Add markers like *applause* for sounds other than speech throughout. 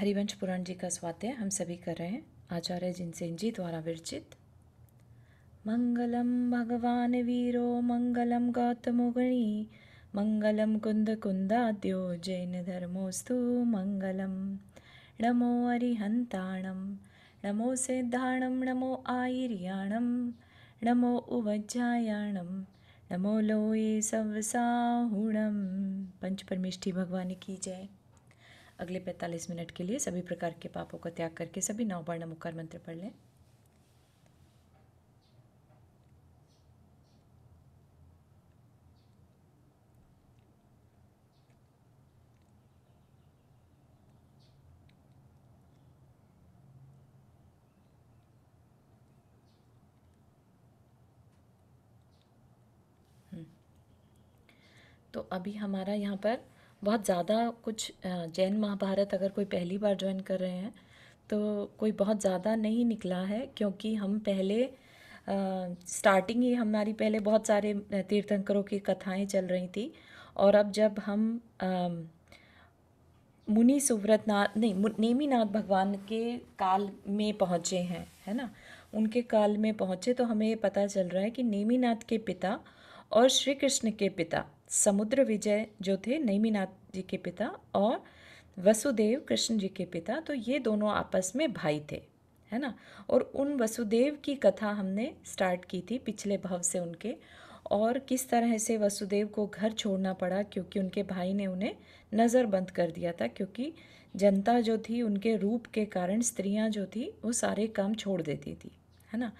हरिवंश पुराण जी का स्वाध्याय हम सभी कर रहे हैं आचार्य जिनसेन जी द्वारा विरचित मंगलम भगवान वीरो मंगलम गौतमो गणी मंगलम कुंद कुंदाद्यो जैन धर्मोस्तु मंगलम नमो हरिहंताणम नमो सिद्धाणम नमो आयिर्याणम नमो उवज्जायाणम नमो लोये सवसाहुणम पंच परमिष्ठी भगवान की जय अगले 45 मिनट के लिए सभी प्रकार के पापों का त्याग करके सभी नौ बार नमोकार मंत्र पढ़ लें हम्म। तो अभी हमारा यहाँ पर बहुत ज़्यादा कुछ जैन महाभारत अगर कोई पहली बार ज्वाइन कर रहे हैं तो कोई बहुत ज़्यादा नहीं निकला है क्योंकि हम पहले स्टार्टिंग ही हमारी पहले बहुत सारे तीर्थंकरों की कथाएं चल रही थी और अब जब हम मुनि मुनि नाथ नहीं नेमीनाथ भगवान के काल में पहुँचे हैं है ना उनके काल में पहुँचे तो हमें ये पता चल रहा है कि नेमीनाथ के पिता और श्री कृष्ण के पिता समुद्र विजय जो थे नैमिनाथ जी के पिता और वसुदेव कृष्ण जी के पिता तो ये दोनों आपस में भाई थे है ना और उन वसुदेव की कथा हमने स्टार्ट की थी पिछले भव से उनके और किस तरह से वसुदेव को घर छोड़ना पड़ा क्योंकि उनके भाई ने उन्हें नज़रबंद कर दिया था क्योंकि जनता जो थी उनके रूप के कारण स्त्रियां जो थी वो सारे काम छोड़ देती थी है ना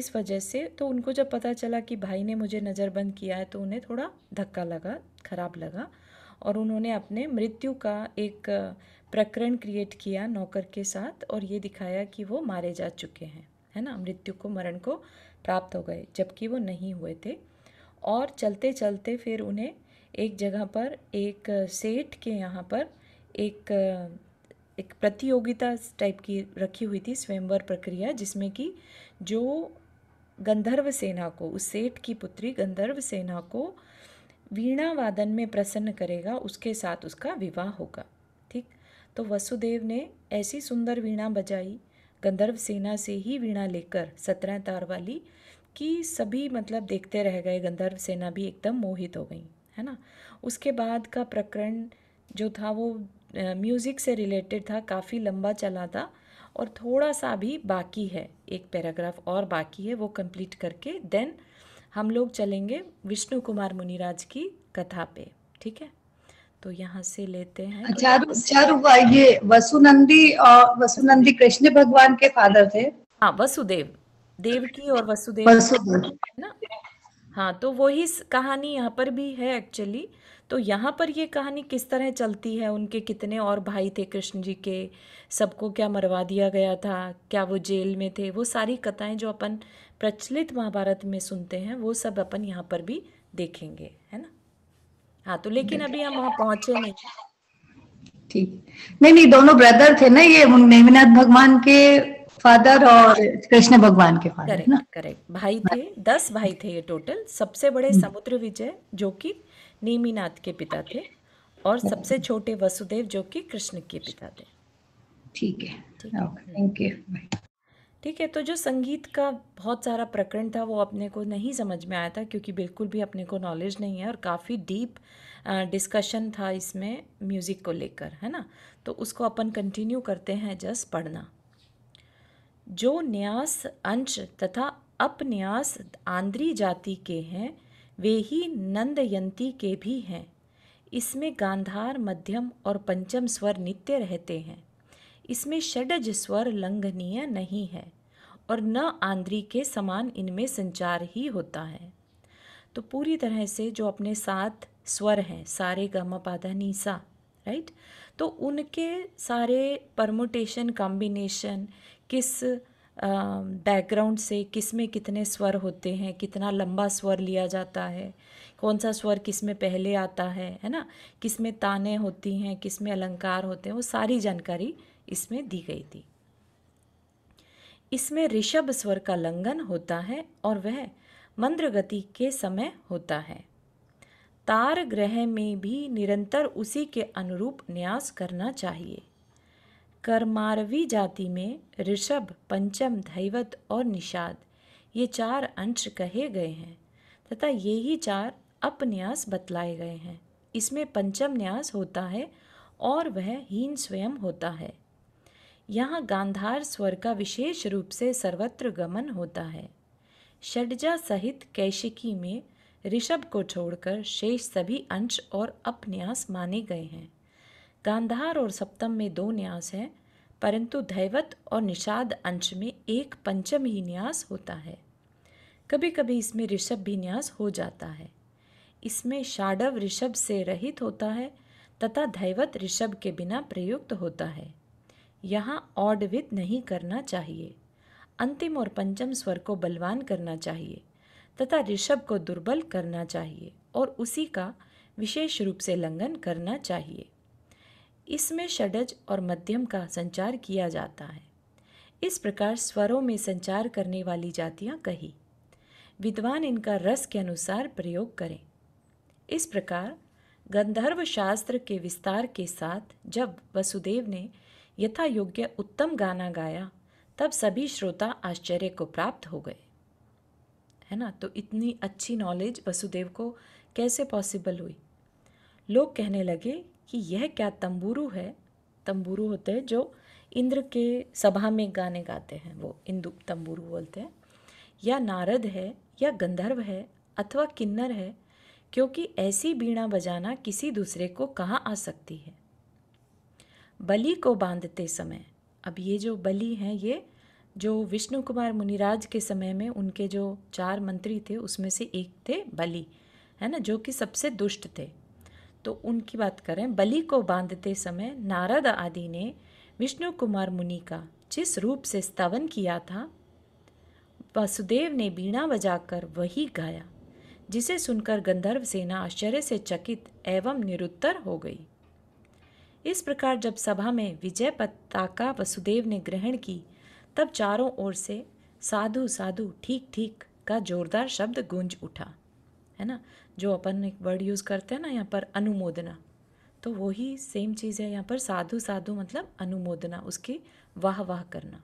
इस वजह से तो उनको जब पता चला कि भाई ने मुझे नज़रबंद किया है तो उन्हें थोड़ा धक्का लगा खराब लगा और उन्होंने अपने मृत्यु का एक प्रकरण क्रिएट किया नौकर के साथ और ये दिखाया कि वो मारे जा चुके हैं है ना मृत्यु को मरण को प्राप्त हो गए जबकि वो नहीं हुए थे और चलते चलते फिर उन्हें एक जगह पर एक सेठ के यहाँ पर एक एक प्रतियोगिता टाइप की रखी हुई थी स्वयंवर प्रक्रिया जिसमें कि जो गंधर्व सेना को उस सेठ की पुत्री गंधर्व सेना को वीणा वादन में प्रसन्न करेगा उसके साथ उसका विवाह होगा ठीक तो वसुदेव ने ऐसी सुंदर वीणा बजाई गंधर्व सेना से ही वीणा लेकर सत्रह तार वाली कि सभी मतलब देखते रह गए गंधर्व सेना भी एकदम मोहित हो गई है ना उसके बाद का प्रकरण जो था वो म्यूज़िक से रिलेटेड था काफ़ी लंबा चला था और थोड़ा सा भी बाकी है एक पैराग्राफ और बाकी है वो कंप्लीट करके देन हम लोग चलेंगे विष्णु कुमार मुनिराज की कथा पे ठीक है तो यहाँ से लेते हैं अच्छा, चारू ये वसुनंदी और वसुनंदी कृष्ण भगवान के फादर थे हाँ वसुदेव देवकी और वसुदेव वसुदेव है ना हाँ तो वही कहानी यहाँ पर भी है एक्चुअली तो यहाँ पर ये कहानी किस तरह चलती है उनके कितने और भाई थे कृष्ण जी के सबको क्या मरवा दिया गया था क्या वो जेल में थे वो सारी कथाएं जो अपन प्रचलित महाभारत में सुनते हैं वो सब अपन यहाँ पर भी देखेंगे है ना हाँ तो लेकिन अभी हम वहाँ पहुँचे नहीं ठीक नहीं नहीं दोनों ब्रदर थे ना ये नेमिनाथ भगवान के फादर और कृष्ण भगवान के फादर करेक्ट करेक्ट भाई थे दस भाई थे ये टोटल सबसे बड़े हम्म। समुद्र विजय जो कि नेमीनाथ के पिता थे और अच्छा। सबसे छोटे वसुदेव जो कि कृष्ण के पिता थे ठीक है थैंक यू ठीक है तो जो संगीत का बहुत सारा प्रकरण था वो अपने को नहीं समझ में आया था क्योंकि बिल्कुल भी अपने को नॉलेज नहीं है और काफ़ी डीप डिस्कशन था इसमें म्यूज़िक को लेकर है ना तो उसको अपन कंटिन्यू करते हैं जस्ट पढ़ना जो न्यास अंश तथा अपन्यास आंद्री जाति के हैं वे ही नंदयंती के भी हैं इसमें गांधार मध्यम और पंचम स्वर नित्य रहते हैं इसमें षडज स्वर लंघनीय नहीं है और न आंद्री के समान इनमें संचार ही होता है तो पूरी तरह से जो अपने साथ स्वर हैं सारे गमा पाधा नीसा राइट तो उनके सारे परमोटेशन कॉम्बिनेशन किस बैकग्राउंड से किस में कितने स्वर होते हैं कितना लंबा स्वर लिया जाता है कौन सा स्वर किस में पहले आता है है ना किस में ताने होती हैं किस में अलंकार होते हैं वो सारी जानकारी इसमें दी गई थी इसमें ऋषभ स्वर का लंघन होता है और वह मंद्र गति के समय होता है तार ग्रह में भी निरंतर उसी के अनुरूप न्यास करना चाहिए कर्मारवी जाति में ऋषभ पंचम धैवत और निषाद ये चार अंश कहे गए हैं तथा ये ही चार अपन्यास बतलाए गए हैं इसमें पंचम न्यास होता है और वह हीन स्वयं होता है यहाँ गांधार स्वर का विशेष रूप से सर्वत्र गमन होता है षडजा सहित कैशिकी में ऋषभ को छोड़कर शेष सभी अंश और अपन्यास माने गए हैं गांधार और सप्तम में दो न्यास हैं परंतु धैवत और निषाद अंश में एक पंचम ही न्यास होता है कभी कभी इसमें ऋषभ भी न्यास हो जाता है इसमें शाडव ऋषभ से रहित होता है तथा धैवत ऋषभ के बिना प्रयुक्त होता है यहाँ ऑडविद नहीं करना चाहिए अंतिम और पंचम स्वर को बलवान करना चाहिए तथा ऋषभ को दुर्बल करना चाहिए और उसी का विशेष रूप से लंघन करना चाहिए इसमें षडज और मध्यम का संचार किया जाता है इस प्रकार स्वरों में संचार करने वाली जातियाँ कही विद्वान इनका रस के अनुसार प्रयोग करें इस प्रकार गंधर्व शास्त्र के विस्तार के साथ जब वसुदेव ने यथा योग्य उत्तम गाना गाया तब सभी श्रोता आश्चर्य को प्राप्त हो गए है ना तो इतनी अच्छी नॉलेज वसुदेव को कैसे पॉसिबल हुई लोग कहने लगे कि यह क्या तंबूरू है तंबूरू होते हैं जो इंद्र के सभा में गाने गाते हैं वो इंदु तंबूरू बोलते हैं या नारद है या गंधर्व है अथवा किन्नर है क्योंकि ऐसी बीणा बजाना किसी दूसरे को कहाँ आ सकती है बलि को बांधते समय अब ये जो बलि हैं ये जो विष्णु कुमार मुनिराज के समय में उनके जो चार मंत्री थे उसमें से एक थे बलि है ना जो कि सबसे दुष्ट थे तो उनकी बात करें बलि को बांधते समय नारद आदि ने विष्णु कुमार मुनि का जिस रूप से स्तवन किया था वसुदेव ने बीणा बजाकर वही गाया जिसे सुनकर गंधर्व सेना आश्चर्य से चकित एवं निरुत्तर हो गई इस प्रकार जब सभा में विजय पताका वसुदेव ने ग्रहण की तब चारों ओर से साधु साधु ठीक ठीक का जोरदार शब्द गूंज उठा है ना जो अपन एक वर्ड यूज़ करते हैं ना यहाँ पर अनुमोदना तो वही सेम चीज़ है यहाँ पर साधु साधु मतलब अनुमोदना उसकी वाह वाह करना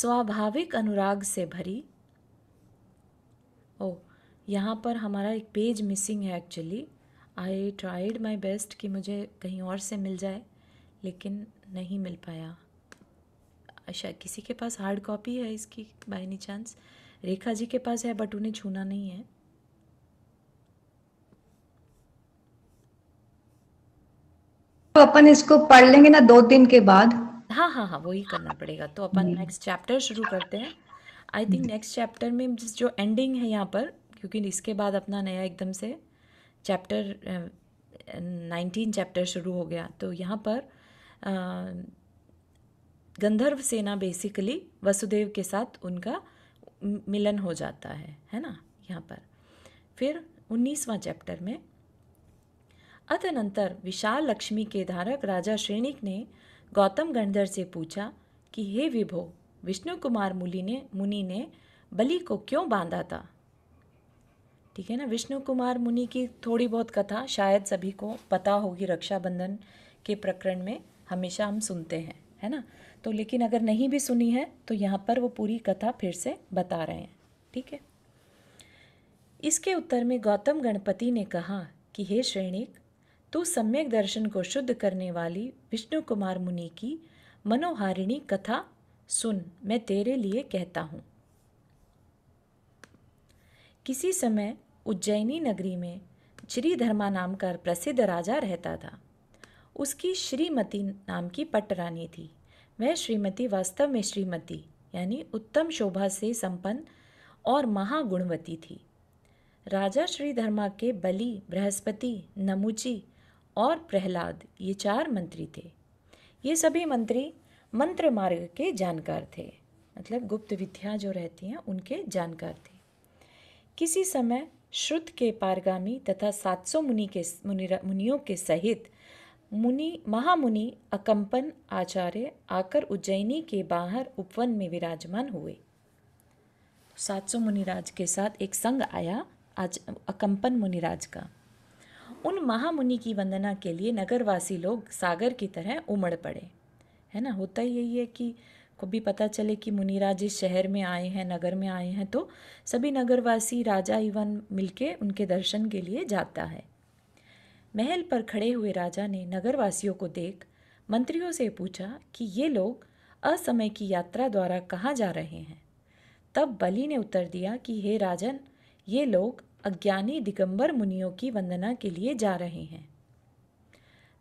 स्वाभाविक अनुराग से भरी ओ यहाँ पर हमारा एक पेज मिसिंग है actually I tried my best कि मुझे कहीं और से मिल जाए लेकिन नहीं मिल पाया अच्छा किसी के पास हार्ड कॉपी है इसकी by any chance Rekha ji के पास है बट उन्हें छूना नहीं है तो अपन इसको पढ़ लेंगे ना दो दिन के बाद हाँ हाँ हाँ वही करना पड़ेगा तो अपन नेक्स्ट हम्म। चैप्टर शुरू करते हैं आई थिंक नेक्स्ट चैप्टर में जिस जो एंडिंग है यहाँ पर क्योंकि इसके बाद अपना नया एकदम से चैप्टर नाइनटीन चैप्टर शुरू हो गया तो यहाँ पर गंधर्व सेना बेसिकली वसुदेव के साथ उनका मिलन हो जाता है है ना यहाँ पर फिर उन्नीसवां चैप्टर में अतनंतर विशाल लक्ष्मी के धारक राजा श्रेणिक ने गौतम गंधर से पूछा कि हे विभो विष्णु कुमार मुनि ने मुनि ने बलि को क्यों बांधा था ठीक है ना विष्णु कुमार मुनि की थोड़ी बहुत कथा शायद सभी को पता होगी रक्षाबंधन के प्रकरण में हमेशा हम सुनते हैं है ना तो लेकिन अगर नहीं भी सुनी है तो यहाँ पर वो पूरी कथा फिर से बता रहे हैं ठीक है इसके उत्तर में गौतम गणपति ने कहा कि हे श्रेणिक तू सम्यक दर्शन को शुद्ध करने वाली विष्णु कुमार मुनि की मनोहारिणी कथा सुन मैं तेरे लिए कहता हूँ किसी समय उज्जैनी नगरी में श्री धर्मा नाम का प्रसिद्ध राजा रहता था उसकी श्रीमती नाम की पटरानी थी वह श्रीमती वास्तव में श्रीमती यानी उत्तम शोभा से संपन्न और महागुणवती थी राजा श्री धर्मा के बलि बृहस्पति नमुची और प्रहलाद ये चार मंत्री थे ये सभी मंत्री मंत्र मार्ग के जानकार थे मतलब गुप्त विद्या जो रहती हैं उनके जानकार थे किसी समय श्रुत के पारगामी तथा 700 मुनि के मुनि मुनियों के सहित मुनि महामुनि अकम्पन आचार्य आकर उज्जैनी के बाहर उपवन में विराजमान हुए सात सौ मुनिराज के साथ एक संग आया आज अकम्पन मुनिराज का उन महामुनि की वंदना के लिए नगरवासी लोग सागर की तरह उमड़ पड़े है ना होता ही यही है कि कभी पता चले कि मुनिराज इस शहर में आए हैं नगर में आए हैं तो सभी नगरवासी राजा इवन मिलके उनके दर्शन के लिए जाता है महल पर खड़े हुए राजा ने नगरवासियों को देख मंत्रियों से पूछा कि ये लोग असमय की यात्रा द्वारा कहाँ जा रहे हैं तब बलि ने उत्तर दिया कि हे राजन ये लोग अज्ञानी दिगंबर मुनियों की वंदना के लिए जा रहे हैं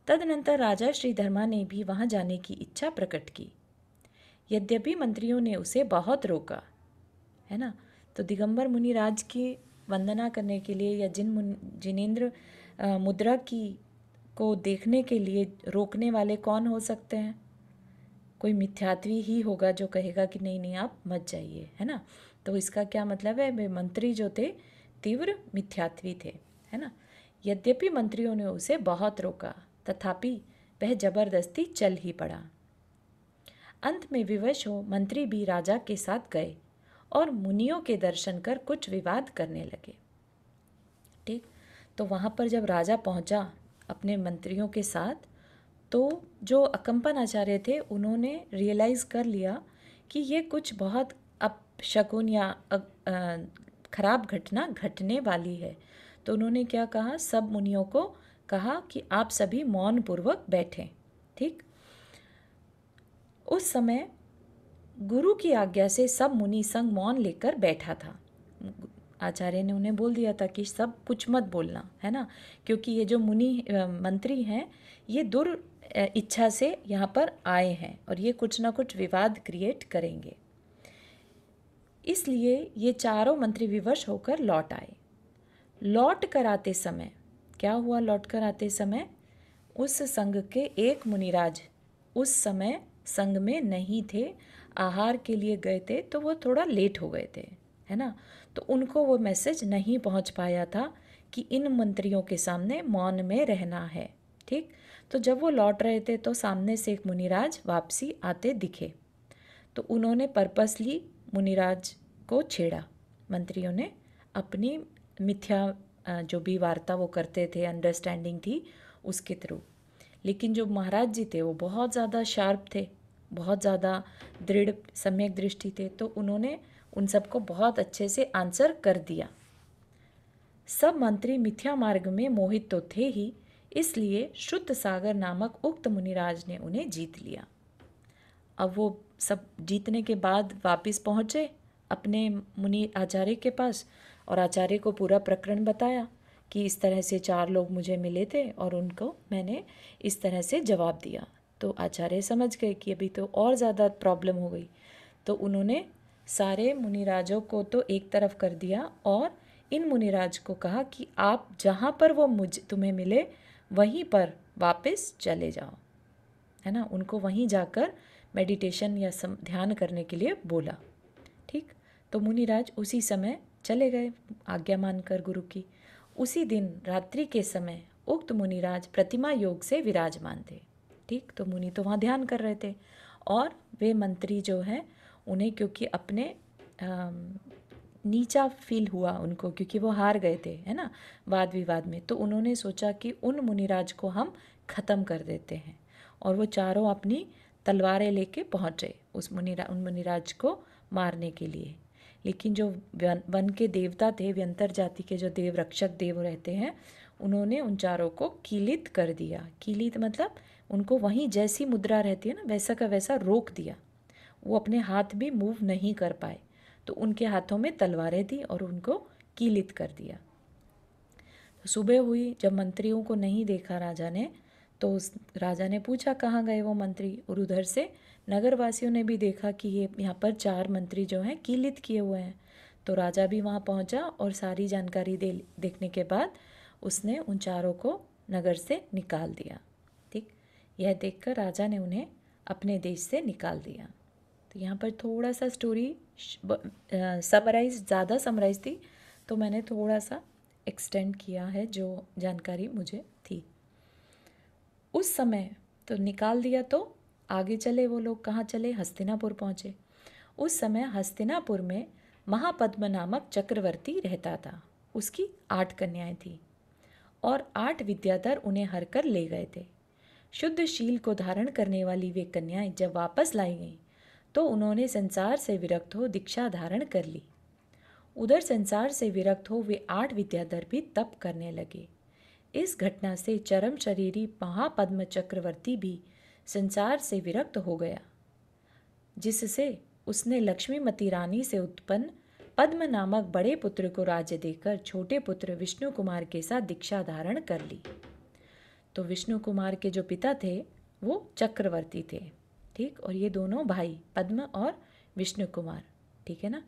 तदनंतर राजा श्री धर्मा ने भी वहाँ जाने की इच्छा प्रकट की यद्यपि मंत्रियों ने उसे बहुत रोका है ना तो दिगंबर मुनि राज की वंदना करने के लिए या जिन मुन जिनेन्द्र मुद्रा की को देखने के लिए रोकने वाले कौन हो सकते हैं कोई मिथ्यात्वी ही होगा जो कहेगा कि नहीं नहीं आप मत जाइए है ना तो इसका क्या मतलब है वे मंत्री जो थे तीव्र मिथ्यात्वी थे है ना यद्यपि मंत्रियों ने उसे बहुत रोका तथापि वह जबरदस्ती चल ही पड़ा अंत में विवश हो मंत्री भी राजा के साथ गए और मुनियों के दर्शन कर कुछ विवाद करने लगे ठीक तो वहाँ पर जब राजा पहुँचा अपने मंत्रियों के साथ तो जो अकम्पन आचार्य थे उन्होंने रियलाइज़ कर लिया कि ये कुछ बहुत अपशकुन या ख़राब घटना घटने वाली है तो उन्होंने क्या कहा सब मुनियों को कहा कि आप सभी मौन पूर्वक बैठें ठीक उस समय गुरु की आज्ञा से सब मुनि संग मौन लेकर बैठा था आचार्य ने उन्हें बोल दिया था कि सब कुछ मत बोलना है ना क्योंकि ये जो मुनि मंत्री हैं ये दुर इच्छा से यहाँ पर आए हैं और ये कुछ ना कुछ विवाद क्रिएट करेंगे इसलिए ये चारों मंत्री विवश होकर लौट आए लौट कर आते समय क्या हुआ लौट कर आते समय उस संघ के एक मुनिराज उस समय संघ में नहीं थे आहार के लिए गए थे तो वो थोड़ा लेट हो गए थे है ना तो उनको वो मैसेज नहीं पहुंच पाया था कि इन मंत्रियों के सामने मौन में रहना है ठीक तो जब वो लौट रहे थे तो सामने से एक मुनिराज वापसी आते दिखे तो उन्होंने पर्पसली मुनिराज को छेड़ा मंत्रियों ने अपनी मिथ्या जो भी वार्ता वो करते थे अंडरस्टैंडिंग थी उसके थ्रू लेकिन जो महाराज जी थे वो बहुत ज़्यादा शार्प थे बहुत ज़्यादा दृढ़ सम्यक दृष्टि थे तो उन्होंने उन सबको बहुत अच्छे से आंसर कर दिया सब मंत्री मिथ्या मार्ग में मोहित तो थे ही इसलिए शुद्ध सागर नामक उक्त मुनिराज ने उन्हें जीत लिया अब वो सब जीतने के बाद वापस पहुँचे अपने मुनि आचार्य के पास और आचार्य को पूरा प्रकरण बताया कि इस तरह से चार लोग मुझे मिले थे और उनको मैंने इस तरह से जवाब दिया तो आचार्य समझ गए कि अभी तो और ज़्यादा प्रॉब्लम हो गई तो उन्होंने सारे मुनिराजों को तो एक तरफ कर दिया और इन मुनिराज को कहा कि आप जहाँ पर वो मुझ तुम्हें मिले वहीं पर वापस चले जाओ है ना उनको वहीं जाकर मेडिटेशन या सम ध्यान करने के लिए बोला ठीक तो मुनिराज उसी समय चले गए आज्ञा मानकर गुरु की उसी दिन रात्रि के समय उक्त मुनिराज प्रतिमा योग से विराजमान थे ठीक तो मुनि तो वहाँ ध्यान कर रहे थे और वे मंत्री जो हैं उन्हें क्योंकि अपने नीचा फील हुआ उनको क्योंकि वो हार गए थे है ना वाद विवाद में तो उन्होंने सोचा कि उन मुनिराज को हम ख़त्म कर देते हैं और वो चारों अपनी तलवारें लेके पहुँचे उस मुनिरा उन मुनिराज को मारने के लिए लेकिन जो वन के देवता थे व्यंतर जाति के जो देव रक्षक देव रहते हैं उन्होंने उन चारों को कीलित कर दिया कीलित मतलब उनको वहीं जैसी मुद्रा रहती है ना वैसा का वैसा रोक दिया वो अपने हाथ भी मूव नहीं कर पाए तो उनके हाथों में तलवारें दी और उनको कीलित कर दिया तो सुबह हुई जब मंत्रियों को नहीं देखा राजा ने तो उस राजा ने पूछा कहाँ गए वो मंत्री और उधर से नगरवासियों ने भी देखा कि ये यहाँ पर चार मंत्री जो हैं कीलित किए हुए हैं तो राजा भी वहाँ पहुँचा और सारी जानकारी दे देखने के बाद उसने उन चारों को नगर से निकाल दिया ठीक यह देखकर राजा ने उन्हें अपने देश से निकाल दिया तो यहाँ पर थोड़ा सा स्टोरी समराइज ज़्यादा समराइज थी तो मैंने थोड़ा सा एक्सटेंड किया है जो जानकारी मुझे थी उस समय तो निकाल दिया तो आगे चले वो लोग कहाँ चले हस्तिनापुर पहुँचे उस समय हस्तिनापुर में महापद्म नामक चक्रवर्ती रहता था उसकी आठ कन्याएं थी और आठ विद्याधर उन्हें हर कर ले गए थे शुद्ध शील को धारण करने वाली वे कन्याएं जब वापस लाई गईं तो उन्होंने संसार से विरक्त हो दीक्षा धारण कर ली उधर संसार से विरक्त हो वे आठ विद्याधर भी तप करने लगे इस घटना से चरम शरीरी महापद्म चक्रवर्ती भी संसार से विरक्त हो गया जिससे उसने लक्ष्मीमती रानी से उत्पन्न पद्म नामक बड़े पुत्र को राज्य देकर छोटे पुत्र विष्णु कुमार के साथ दीक्षा धारण कर ली तो विष्णु कुमार के जो पिता थे वो चक्रवर्ती थे ठीक और ये दोनों भाई पद्म और विष्णु कुमार ठीक है ना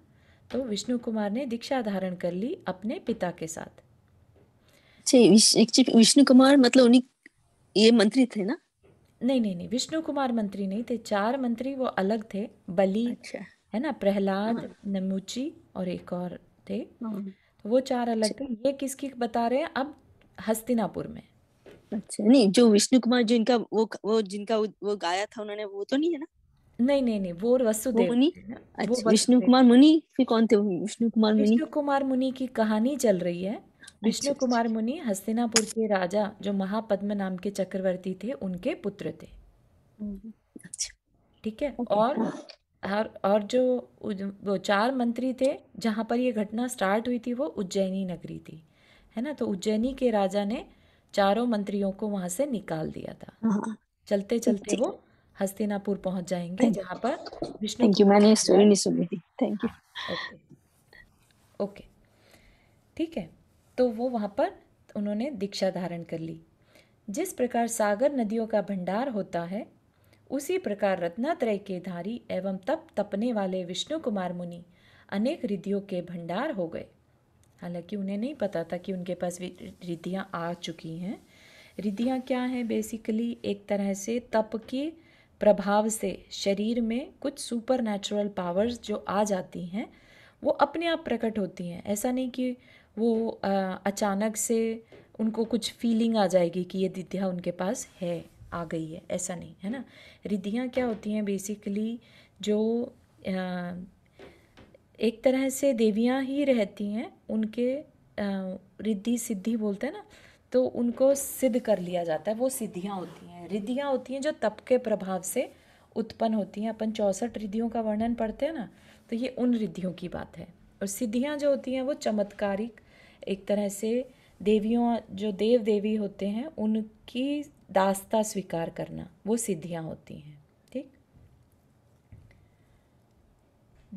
तो विष्णु कुमार ने दीक्षा धारण कर ली अपने पिता के साथ अच्छा, विष्णु कुमार मतलब उन्हीं ये मंत्री थे ना नहीं नहीं नहीं विष्णु कुमार मंत्री नहीं थे चार मंत्री वो अलग थे बलि अच्छा। है ना प्रहलाद हाँ। नमुची और एक और थे हाँ। तो वो चार अलग अच्छा। थे ये किसकी बता रहे हैं अब हस्तिनापुर में अच्छा नहीं जो विष्णु कुमार जिनका वो वो जिनका वो गाया था उन्होंने वो तो नहीं है ना नहीं नहीं नहीं वो वसुदेव मुनि अच्छा विष्णु कुमार मुनि फिर कौन थे विष्णु कुमार मुनि विष्णु कुमार मुनि की कहानी चल रही है अच्छा, विष्णु अच्छा, कुमार अच्छा। मुनि हस्तिनापुर के राजा जो महापद्म नाम के चक्रवर्ती थे उनके पुत्र थे हम्म, ठीक है और और हाँ। और जो वो चार मंत्री थे जहाँ पर ये घटना स्टार्ट हुई थी वो उज्जैनी नगरी थी है ना तो उज्जैनी के राजा ने चारों मंत्रियों को वहां से निकाल दिया था हाँ, हाँ। चलते चलते वो हस्तिनापुर पहुंच जाएंगे जहाँ पर विष्णु थैंक यू मैंने स्टोरी नहीं सुनी थी थैंक हाँ, यू ओके ठीक है तो वो वहाँ पर उन्होंने दीक्षा धारण कर ली जिस प्रकार सागर नदियों का भंडार होता है उसी प्रकार रत्नात्रय के धारी एवं तप तपने वाले विष्णु कुमार मुनि अनेक रिद्धियों के भंडार हो गए हालांकि उन्हें नहीं पता था कि उनके पास रिद्धियाँ आ चुकी हैं रिद्धियाँ क्या हैं बेसिकली एक तरह से तप के प्रभाव से शरीर में कुछ सुपर नेचुरल पावर्स जो आ जाती हैं वो अपने आप प्रकट होती हैं ऐसा नहीं कि वो अचानक से उनको कुछ फीलिंग आ जाएगी कि ये रिद्धियाँ उनके पास है आ गई है ऐसा नहीं है ना रिद्धियाँ क्या होती हैं बेसिकली जो एक तरह से देवियाँ ही रहती हैं उनके रिद्धि सिद्धि बोलते हैं ना तो उनको सिद्ध कर लिया जाता है वो सिद्धियाँ होती हैं रिद्धियाँ होती हैं जो तप के प्रभाव से उत्पन्न होती हैं अपन चौंसठ रिद्धियों का वर्णन पढ़ते हैं ना तो ये उन रिद्धियों की बात है और सिद्धियाँ जो होती हैं वो चमत्कारिक एक तरह से देवियों जो देव देवी होते हैं उनकी दास्ता स्वीकार करना वो सिद्धियाँ होती हैं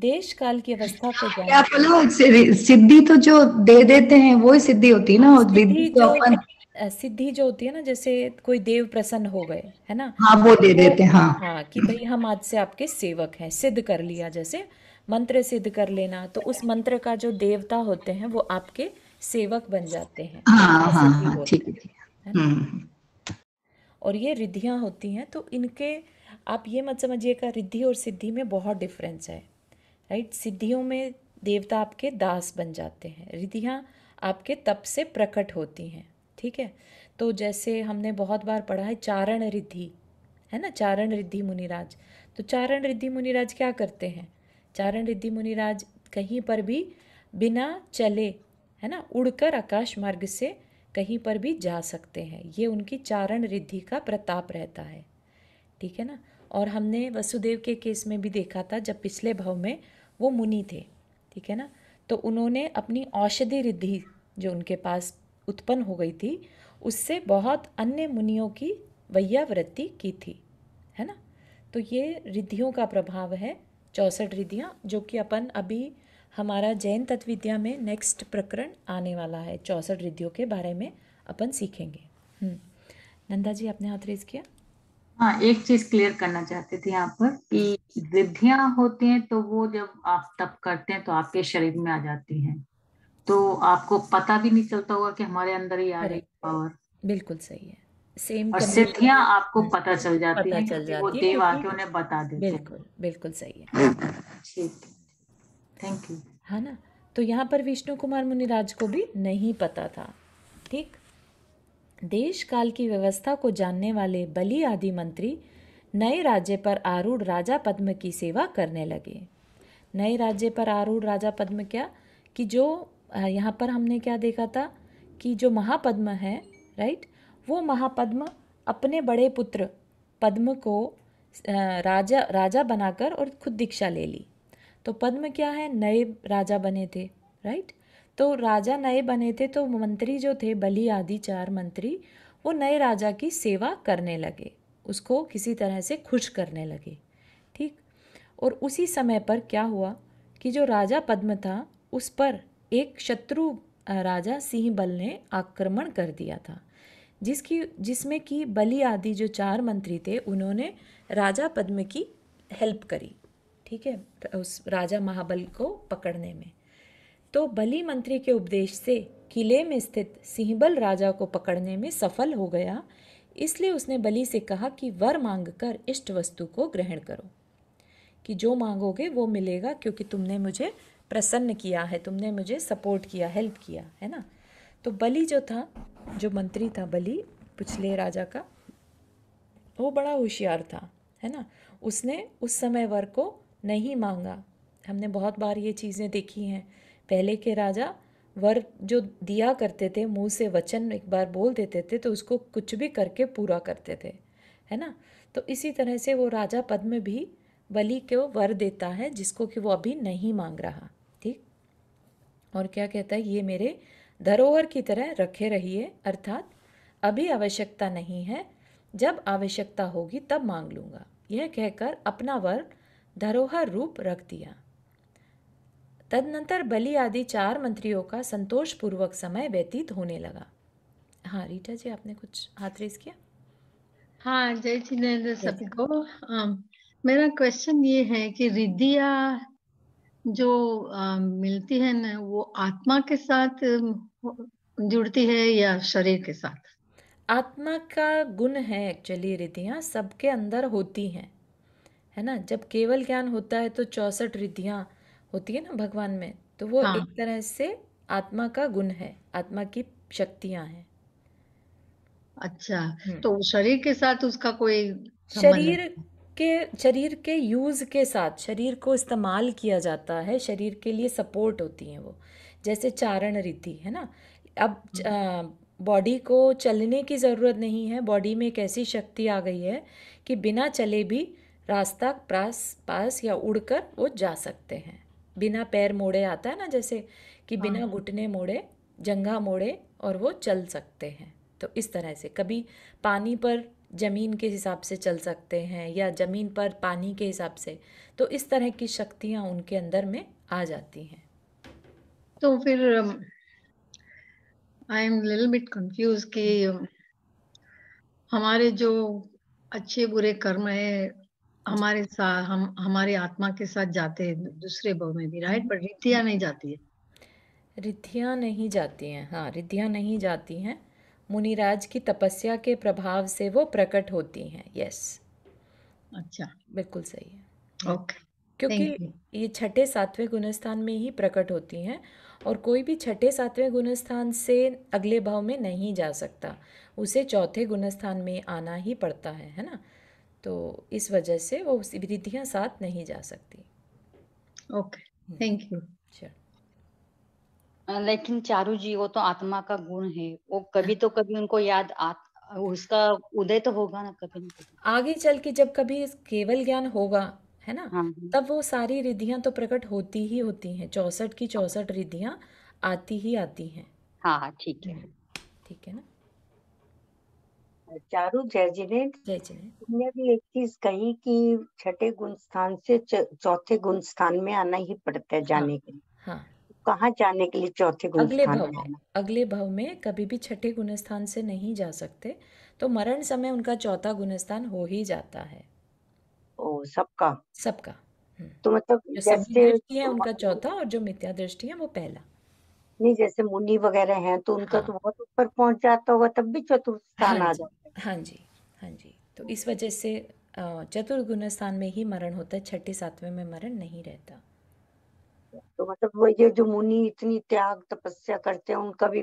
देश काल की अवस्था को सिद्धि तो जो दे देते हैं वो ही सिद्धि होती है ना हाँ, सिद्धि सिद्धि जो होती है ना जैसे कोई देव प्रसन्न हो गए है ना हाँ वो दे तो देते हैं हाँ हाँ कि भाई हम आज से आपके सेवक हैं सिद्ध कर लिया जैसे मंत्र सिद्ध कर लेना तो उस मंत्र का जो देवता होते हैं वो आपके सेवक बन जाते हैं हाँ, हाँ, हाँ, ठीक है हम्म। और ये रिद्धियां होती हैं तो इनके आप ये मत समझिएगा रिद्धि और सिद्धि में बहुत डिफरेंस है राइट सिद्धियों में देवता आपके दास बन जाते हैं रिद्धियाँ आपके तप से प्रकट होती हैं ठीक है तो जैसे हमने बहुत बार पढ़ा है चारण रिद्धि है ना चारण रिद्धि मुनिराज तो चारण रिद्धि मुनिराज क्या करते हैं चारण रिद्धि मुनिराज कहीं पर भी बिना चले है ना उड़कर आकाश मार्ग से कहीं पर भी जा सकते हैं ये उनकी चारण रिद्धि का प्रताप रहता है ठीक है ना और हमने वसुदेव के केस में भी देखा था जब पिछले भाव में वो मुनि थे ठीक है ना तो उन्होंने अपनी औषधि रिद्धि जो उनके पास उत्पन्न हो गई थी उससे बहुत अन्य मुनियों की वैयावृत्ति की थी है ना तो ये रिद्धियों का प्रभाव है चौंसठ रिद्धियाँ जो कि अपन अभी हमारा जैन तत्विद्या में नेक्स्ट प्रकरण आने वाला है चौंसठ रिद्धियों के बारे में अपन सीखेंगे हम्म, नंदा जी आपने हाथ रेज किया हाँ एक चीज क्लियर करना चाहते थे यहाँ पर कि विधियां होती हैं तो वो जब आप तप करते हैं तो आपके शरीर में आ जाती हैं तो आपको पता भी नहीं चलता होगा कि हमारे अंदर ही आ रही पावर बिल्कुल सही है सेम और सिद्धियां आपको हाँ। पता चल जाती पता है चल जाती वो देव आके उन्हें बता देते बिल्कुल बिल्कुल सही है ठीक थैंक यू है ना तो यहाँ पर विष्णु कुमार मुनिराज को भी नहीं पता था ठीक देश काल की व्यवस्था को जानने वाले बलि आदि मंत्री नए राज्य पर आरूढ़ राजा पद्म की सेवा करने लगे नए राज्य पर आरूढ़ राजा पद्म क्या कि जो यहाँ पर हमने क्या देखा था कि जो महापद्म है राइट वो महापद्म अपने बड़े पुत्र पद्म को राजा राजा बनाकर और खुद दीक्षा ले ली तो पद्म क्या है नए राजा बने थे राइट तो राजा नए बने थे तो मंत्री जो थे बलि आदि चार मंत्री वो नए राजा की सेवा करने लगे उसको किसी तरह से खुश करने लगे ठीक और उसी समय पर क्या हुआ कि जो राजा पद्म था उस पर एक शत्रु राजा सिंह बल ने आक्रमण कर दिया था जिसकी जिसमें कि बलि आदि जो चार मंत्री थे उन्होंने राजा पद्म की हेल्प करी ठीक है उस राजा महाबल को पकड़ने में तो बलि मंत्री के उपदेश से किले में स्थित सिंहबल राजा को पकड़ने में सफल हो गया इसलिए उसने बलि से कहा कि वर मांग कर इष्ट वस्तु को ग्रहण करो कि जो मांगोगे वो मिलेगा क्योंकि तुमने मुझे प्रसन्न किया है तुमने मुझे सपोर्ट किया हेल्प किया है ना तो बलि जो था जो मंत्री था बलि पिछले राजा का वो बड़ा होशियार था है ना उसने उस समय वर को नहीं मांगा हमने बहुत बार ये चीज़ें देखी हैं पहले के राजा वर जो दिया करते थे मुंह से वचन एक बार बोल देते थे तो उसको कुछ भी करके पूरा करते थे है ना तो इसी तरह से वो राजा पद में भी बलि को वर देता है जिसको कि वो अभी नहीं मांग रहा ठीक और क्या कहता है ये मेरे धरोहर की तरह रखे रहिए अर्थात अभी आवश्यकता नहीं है जब आवश्यकता होगी तब मांग लूँगा यह कहकर अपना वर धरोहर रूप रख दिया तदनंतर बलि आदि चार मंत्रियों का संतोषपूर्वक समय व्यतीत होने लगा हाँ रीटा जी आपने कुछ हाथ रेस किया हाँ जय जिनेन्द्र सबको मेरा क्वेश्चन ये है कि रिद्धिया जो आ, मिलती है ना वो आत्मा के साथ जुड़ती है या शरीर के साथ आत्मा का गुण है एक्चुअली रिद्धियाँ सबके अंदर होती हैं है ना जब केवल ज्ञान होता है तो चौसठ रिद्धियाँ होती है ना भगवान में तो वो हाँ एक तरह से आत्मा का गुण है आत्मा की शक्तियां हैं अच्छा हम्म। तो शरीर के साथ उसका कोई शरीर के शरीर के यूज़ के साथ शरीर को इस्तेमाल किया जाता है शरीर के लिए सपोर्ट होती है वो जैसे चारण रीति है ना अब हम्म। बॉडी को चलने की ज़रूरत नहीं है बॉडी में एक ऐसी शक्ति आ गई है कि बिना चले भी रास्ता प्रास पास या उड़कर वो जा सकते हैं बिना पैर मोड़े आता है ना जैसे कि बिना हाँ। घुटने मोड़े जंगा मोड़े और वो चल सकते हैं तो इस तरह से कभी पानी पर ज़मीन के हिसाब से चल सकते हैं या ज़मीन पर पानी के हिसाब से तो इस तरह की शक्तियाँ उनके अंदर में आ जाती हैं तो फिर I am little bit confuse कि um, हमारे जो अच्छे बुरे कर्म है हमारे साथ हम हमारे आत्मा के साथ जाते हैं दूसरे भव में भी राइट पर रिद्धिया नहीं जाती है रिद्धिया नहीं जाती हैं हाँ रिद्धिया नहीं जाती हैं मुनिराज की तपस्या के प्रभाव से वो प्रकट होती हैं यस अच्छा बिल्कुल सही है ओके क्योंकि ये छठे सातवें गुणस्थान में ही प्रकट होती हैं और कोई भी छठे सातवें गुणस्थान से अगले भाव में नहीं जा सकता उसे चौथे गुणस्थान में आना ही पड़ता है है ना तो इस वजह से वो वृद्धियाँ साथ नहीं जा सकती ओके थैंक यू लेकिन चारू जी वो तो आत्मा का गुण है वो कभी तो कभी उनको याद आ उसका उदय तो होगा ना कभी ना कभी आगे चल के जब कभी केवल ज्ञान होगा है ना हाँ।, हाँ। तब वो सारी रिद्धियां तो प्रकट होती ही होती हैं चौसठ की चौसठ रिद्धियां आती ही आती हैं हाँ, हाँ ठीक है ठीक है ना चारू जय जिने जय जिने तुमने भी एक चीज कही कि छठे गुण स्थान से चौथे गुण स्थान में आना ही पड़ता है हाँ, जाने के लिए हाँ कहाँ जाने के लिए चौथे गुण अगले भाव में अगले भाव में कभी भी छठे गुण स्थान से नहीं जा सकते तो मरण समय उनका चौथा गुण स्थान हो ही जाता है ओ सबका सबका हम्म। तो मतलब जो सभी दृष्टि है उनका चौथा और जो मिथ्या दृष्टि है वो पहला अपने जैसे मुनि वगैरह हैं तो उनका हाँ। तो बहुत ऊपर पहुंच जाता होगा तब भी चतुर्थ स्थान हाँ आ जाता है हाँ जी हाँ जी तो इस वजह से चतुर्गुण स्थान में ही मरण होता है छठे सातवें में मरण नहीं रहता तो मतलब वो ये जो मुनि इतनी त्याग तपस्या करते हैं उनका भी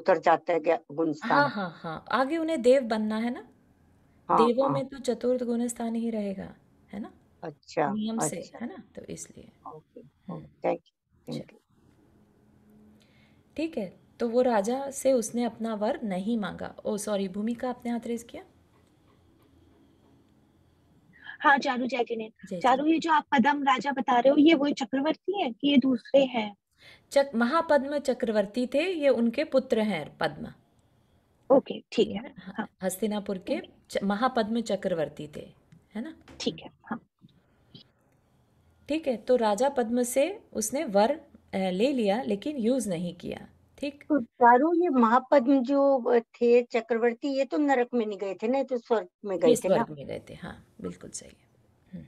उतर जाता है गुण स्थान हाँ हाँ हाँ आगे उन्हें देव बनना है ना हाँ, देवों हाँ. में तो चतुर्थ गुण स्थान ही रहेगा है ना अच्छा नियम अच्छा. से है ना तो इसलिए ओके थैंक यू ठीक है तो वो राजा से उसने अपना वर नहीं मांगा ओ सॉरी भूमिका आपने हाथ रेज किया हाँ चारू जय ने चारू ये जो आप पदम राजा बता रहे हो ये वो चक्रवर्ती है कि ये दूसरे हैं चक महापद्म चक्रवर्ती थे ये उनके पुत्र हैं पद्म ओके ठीक है हाँ।, हाँ। हस्तिनापुर के महापद्म चक्रवर्ती थे है ना ठीक है हाँ। ठीक है तो राजा पद्म से उसने वर ले लिया लेकिन यूज़ नहीं किया, ठीक? तो चारों ये महापद्म जो थे चक्रवर्ती ये तो नरक में नहीं गए थे ना, तो स्वर्ग में गए थे स्वर्ग में गए थे, हाँ, बिल्कुल सही है। हम्म।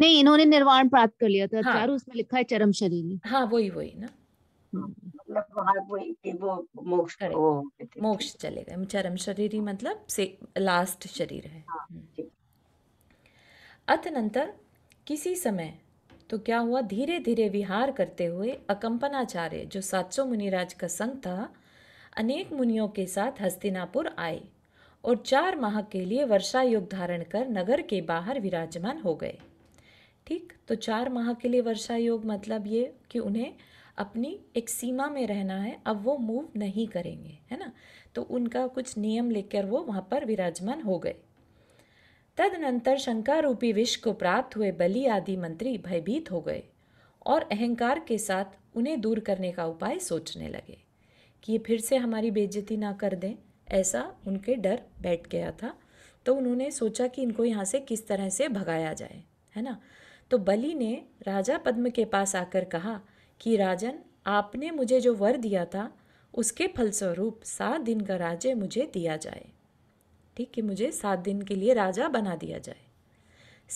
नहीं, इन्होंने निर्वाण प्राप्त कर लिया था, हाँ। चारों उसमें लिखा है चरम शरीरी। हाँ, वही, वही ना। हम्म, मतलब वो मोक्ष मोक्ष चले गए। चरम शरीर ही मतलब से लास्ट शरीर है। हाँ, हुँ। हम्म। किसी समय तो क्या हुआ धीरे धीरे विहार करते हुए अकंपनाचार्य जो सात सौ मुनिराज का संघ था अनेक मुनियों के साथ हस्तिनापुर आए और चार माह के लिए वर्षा योग धारण कर नगर के बाहर विराजमान हो गए ठीक तो चार माह के लिए वर्षा योग मतलब ये कि उन्हें अपनी एक सीमा में रहना है अब वो मूव नहीं करेंगे है ना तो उनका कुछ नियम लेकर वो वहाँ पर विराजमान हो गए तदनंतर शंका रूपी विष को प्राप्त हुए बलि आदि मंत्री भयभीत हो गए और अहंकार के साथ उन्हें दूर करने का उपाय सोचने लगे कि ये फिर से हमारी बेइज्जती ना कर दें ऐसा उनके डर बैठ गया था तो उन्होंने सोचा कि इनको यहाँ से किस तरह से भगाया जाए है ना तो बलि ने राजा पद्म के पास आकर कहा कि राजन आपने मुझे जो वर दिया था उसके फलस्वरूप सात दिन का राज्य मुझे दिया जाए ठीक कि मुझे सात दिन के लिए राजा बना दिया जाए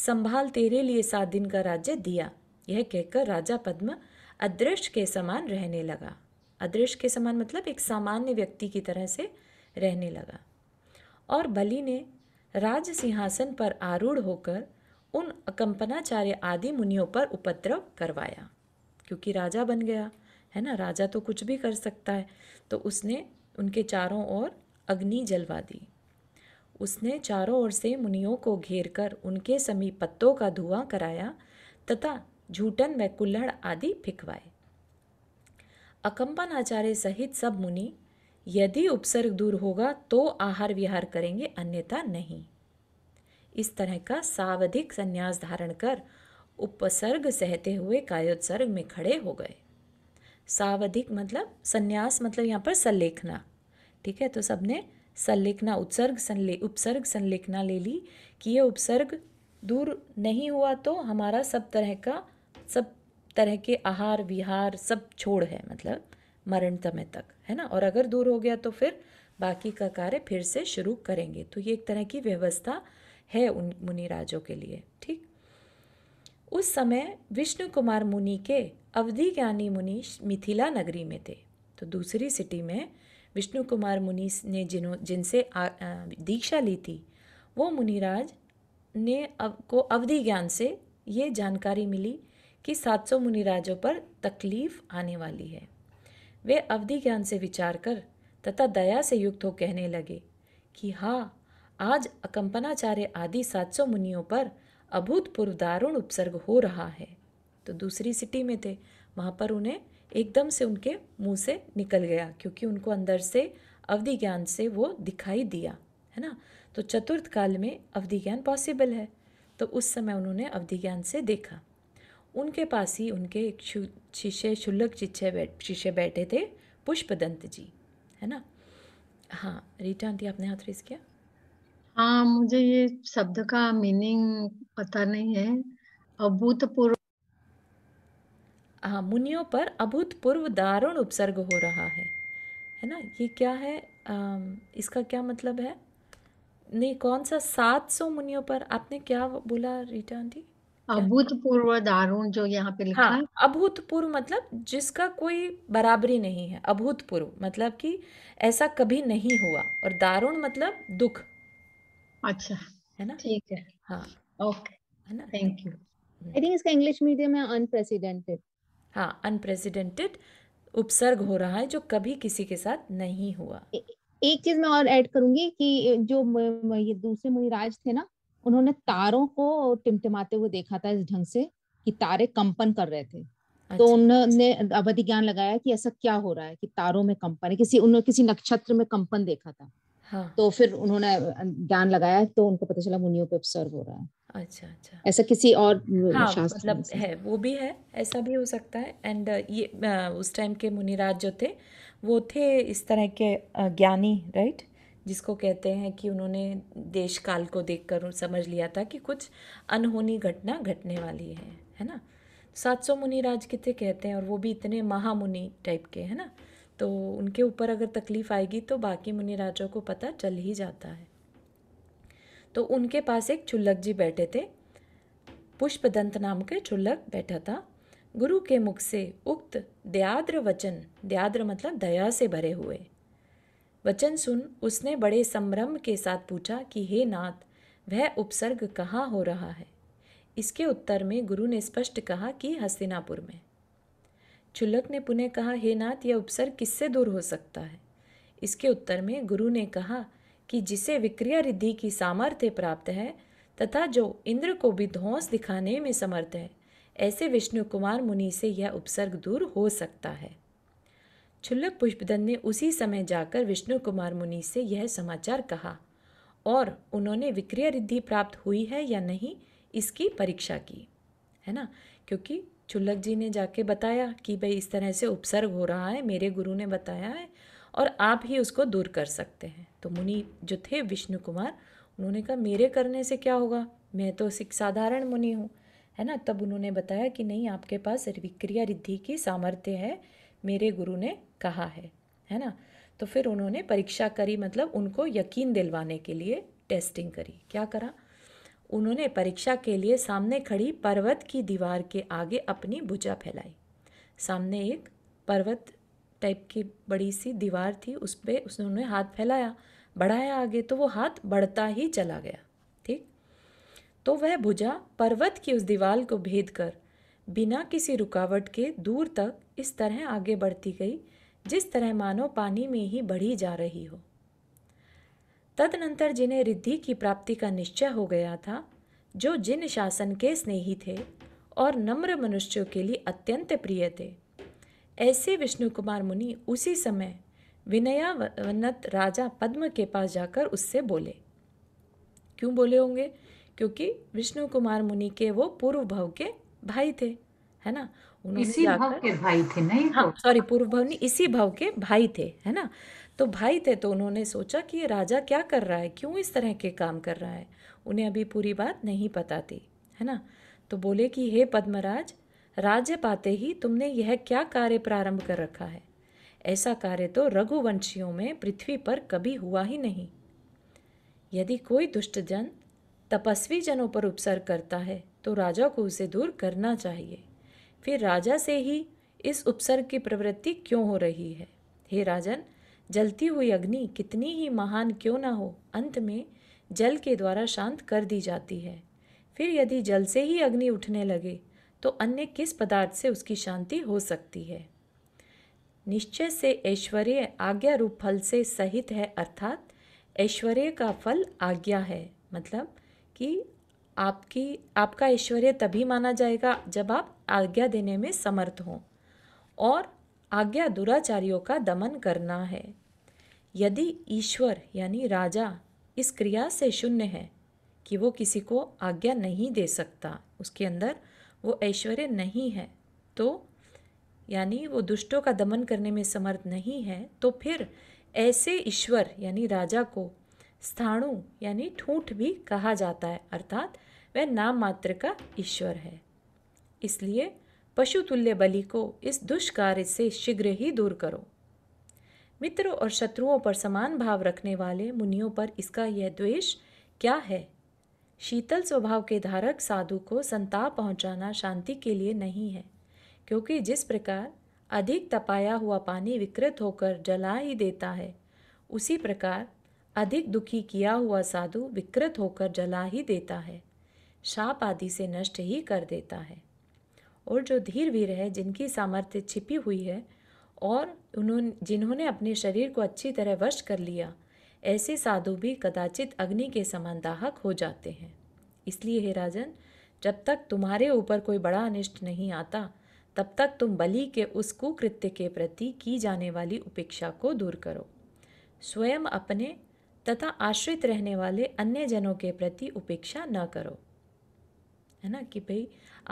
संभाल तेरे लिए सात दिन का राज्य दिया यह कहकर राजा पद्म अदृश्य के समान रहने लगा अदृश्य के समान मतलब एक सामान्य व्यक्ति की तरह से रहने लगा और बलि ने राज सिंहासन पर आरूढ़ होकर उन अकंपनाचार्य आदि मुनियों पर उपद्रव करवाया क्योंकि राजा बन गया है ना राजा तो कुछ भी कर सकता है तो उसने उनके चारों ओर अग्नि जलवा दी उसने चारों ओर से मुनियों को घेरकर उनके समीप पत्तों का धुआं कराया तथा झूठन व कुल्हड़ आदि फिकवाए अकम्पन आचार्य सहित सब मुनि यदि उपसर्ग दूर होगा तो आहार विहार करेंगे अन्यथा नहीं इस तरह का सावधिक संन्यास धारण कर उपसर्ग सहते हुए कायोत्सर्ग में खड़े हो गए सावधिक मतलब संन्यास मतलब यहाँ पर संलेखना ठीक है तो सबने संलेखना उत्सर्ग संले उपसर्ग संलेखना ले ली कि यह उपसर्ग दूर नहीं हुआ तो हमारा सब तरह का सब तरह के आहार विहार सब छोड़ है मतलब मरण समय तक है ना और अगर दूर हो गया तो फिर बाकी का कार्य फिर से शुरू करेंगे तो ये एक तरह की व्यवस्था है उन मुनि राजों के लिए ठीक उस समय विष्णु कुमार मुनि के अवधि ज्ञानी मुनि मिथिला नगरी में थे तो दूसरी सिटी में विष्णु कुमार मुनि ने जिन्हों जिनसे दीक्षा ली थी वो मुनिराज ने अब को अवधि ज्ञान से ये जानकारी मिली कि 700 मुनिराजों पर तकलीफ आने वाली है वे अवधि ज्ञान से विचार कर तथा दया से युक्त हो कहने लगे कि हाँ आज अकम्पनाचार्य आदि 700 मुनियों पर अभूतपूर्व दारुण उपसर्ग हो रहा है तो दूसरी सिटी में थे वहाँ पर उन्हें एकदम से उनके मुंह से निकल गया क्योंकि उनको अंदर से अवधि ज्ञान से वो दिखाई दिया है ना तो चतुर्थ काल में अवधि ज्ञान पॉसिबल है तो उस समय उन्होंने अवधि ज्ञान से देखा उनके पास ही उनके एक शिष्य शुल्लक शिष्य बैठ शीशे बैठे थे पुष्पदंत जी है ना हाँ रीटा आंटी आपने हाथ रेस किया हाँ मुझे ये शब्द का मीनिंग पता नहीं है अभूतपूर्व मुनियों पर अभूतपूर्व दारुण उपसर्ग हो रहा है है ना ये क्या है आ, इसका क्या मतलब है नहीं कौन सा सात सौ मुनियों पर आपने क्या बोला रीटा आंटी अभूतपूर्व दारुण जो यहाँ पे लिखा हाँ, है अभूतपूर्व मतलब जिसका कोई बराबरी नहीं है अभूतपूर्व मतलब कि ऐसा कभी नहीं हुआ और दारुण मतलब दुख अच्छा है ना ठीक है हाँ ओके है ना थैंक यू आई थिंक इसका इंग्लिश मीडियम है अनप्रेसिडेंटेड हाँ अनप्रेसिडेंटेड उपसर्ग हो रहा है जो कभी किसी के साथ नहीं हुआ एक चीज मैं और ऐड करूंगी कि जो ये दूसरे मुनिराज थे ना उन्होंने तारों को टिमटिमाते हुए देखा था इस ढंग से कि तारे कंपन कर रहे थे तो अच्छा, तो उन्होंने अवधि ज्ञान लगाया कि ऐसा क्या हो रहा है कि तारों में कंपन है किसी उन्होंने किसी नक्षत्र में कंपन देखा था हाँ. तो फिर उन्होंने ज्ञान लगाया तो उनको पता चला मुनियों पे ऑब्जर्व हो रहा है अच्छा अच्छा ऐसा किसी और हाँ, मतलब है वो भी है ऐसा भी हो सकता है एंड ये उस टाइम के मुनिराज जो थे वो थे इस तरह के ज्ञानी राइट जिसको कहते हैं कि उन्होंने देश काल को देखकर समझ लिया था कि कुछ अनहोनी घटना घटने वाली है है ना सात सौ मुनिराज कितने कहते हैं और वो भी इतने महामुनि टाइप के है ना तो उनके ऊपर अगर तकलीफ़ आएगी तो बाकी मुनि राजाओं को पता चल ही जाता है तो उनके पास एक चुल्लक जी बैठे थे पुष्पदंत नाम के चुल्लक बैठा था गुरु के मुख से उक्त दयाद्र वचन दयाद्र मतलब दया से भरे हुए वचन सुन उसने बड़े संभ्रम के साथ पूछा कि हे नाथ वह उपसर्ग कहाँ हो रहा है इसके उत्तर में गुरु ने स्पष्ट कहा कि हस्तिनापुर में चुल्लक ने पुनः कहा हे नाथ यह उपसर्ग किससे दूर हो सकता है इसके उत्तर में गुरु ने कहा कि जिसे विक्रिया रिद्धि की सामर्थ्य प्राप्त है तथा जो इंद्र को भी ध्वंस दिखाने में समर्थ है ऐसे विष्णु कुमार मुनि से यह उपसर्ग दूर हो सकता है छुल्लक पुष्पदन ने उसी समय जाकर विष्णु कुमार मुनि से यह समाचार कहा और उन्होंने विक्रिया रिद्धि प्राप्त हुई है या नहीं इसकी परीक्षा की है ना क्योंकि चुल्लक जी ने जाके बताया कि भाई इस तरह से उपसर्ग हो रहा है मेरे गुरु ने बताया है और आप ही उसको दूर कर सकते हैं तो मुनि जो थे विष्णु कुमार उन्होंने कहा मेरे करने से क्या होगा मैं तो सिख साधारण मुनि हूँ है ना तब उन्होंने बताया कि नहीं आपके पास विक्रिया रिद्धि की सामर्थ्य है मेरे गुरु ने कहा है है ना तो फिर उन्होंने परीक्षा करी मतलब उनको यकीन दिलवाने के लिए टेस्टिंग करी क्या करा उन्होंने परीक्षा के लिए सामने खड़ी पर्वत की दीवार के आगे अपनी भुजा फैलाई सामने एक पर्वत टाइप की बड़ी सी दीवार थी उस पर उसने हाथ फैलाया बढ़ाया आगे तो वो हाथ बढ़ता ही चला गया ठीक तो वह भुजा पर्वत की उस दीवार को भेद कर बिना किसी रुकावट के दूर तक इस तरह आगे बढ़ती गई जिस तरह मानो पानी में ही बढ़ी जा रही हो तदनंतर जिन्हें रिद्धि की प्राप्ति का निश्चय हो गया था जो जिन शासन के स्नेही थे और नम्र मनुष्यों के लिए अत्यंत प्रिय थे ऐसे विष्णु कुमार मुनि उसी समय विनयावनत राजा पद्म के पास जाकर उससे बोले क्यों बोले होंगे क्योंकि विष्णु कुमार मुनि के वो पूर्व भव के भाई थे है ना उन्होंने इसी भव के भाई थे नहीं हाँ सॉरी पूर्व भव नहीं इसी भव के भाई थे है ना तो भाई थे तो उन्होंने सोचा कि ये राजा क्या कर रहा है क्यों इस तरह के काम कर रहा है उन्हें अभी पूरी बात नहीं पता थी है ना तो बोले कि हे पद्मराज राज्य पाते ही तुमने यह क्या कार्य प्रारंभ कर रखा है ऐसा कार्य तो रघुवंशियों में पृथ्वी पर कभी हुआ ही नहीं यदि कोई दुष्टजन तपस्वी जनों पर उपसर्ग करता है तो राजा को उसे दूर करना चाहिए फिर राजा से ही इस उपसर्ग की प्रवृत्ति क्यों हो रही है हे राजन जलती हुई अग्नि कितनी ही महान क्यों ना हो अंत में जल के द्वारा शांत कर दी जाती है फिर यदि जल से ही अग्नि उठने लगे तो अन्य किस पदार्थ से उसकी शांति हो सकती है निश्चय से ऐश्वर्य आज्ञा रूप फल से सहित है अर्थात ऐश्वर्य का फल आज्ञा है मतलब कि आपकी आपका ऐश्वर्य तभी माना जाएगा जब आप आज्ञा देने में समर्थ हों और आज्ञा दुराचारियों का दमन करना है यदि ईश्वर यानी राजा इस क्रिया से शून्य है कि वो किसी को आज्ञा नहीं दे सकता उसके अंदर वो ऐश्वर्य नहीं है तो यानी वो दुष्टों का दमन करने में समर्थ नहीं है तो फिर ऐसे ईश्वर यानी राजा को स्थाणु यानी ठूठ भी कहा जाता है अर्थात वह नाम मात्र का ईश्वर है इसलिए पशुतुल्य बलि को इस दुष्कार्य से शीघ्र ही दूर करो मित्र और शत्रुओं पर समान भाव रखने वाले मुनियों पर इसका यह द्वेष क्या है शीतल स्वभाव के धारक साधु को संताप पहुंचाना शांति के लिए नहीं है क्योंकि जिस प्रकार अधिक तपाया हुआ पानी विकृत होकर जला ही देता है उसी प्रकार अधिक दुखी किया हुआ साधु विकृत होकर जला ही देता है शाप आदि से नष्ट ही कर देता है और जो धीर वीर है जिनकी सामर्थ्य छिपी हुई है और उन्होंने जिन्होंने अपने शरीर को अच्छी तरह वश कर लिया ऐसे साधु भी कदाचित अग्नि के समान दाहक हो जाते हैं इसलिए हे राजन जब तक तुम्हारे ऊपर कोई बड़ा अनिष्ट नहीं आता तब तक तुम बलि के उस कुकृत्य के प्रति की जाने वाली उपेक्षा को दूर करो स्वयं अपने तथा आश्रित रहने वाले अन्य जनों के प्रति उपेक्षा न करो है ना कि भाई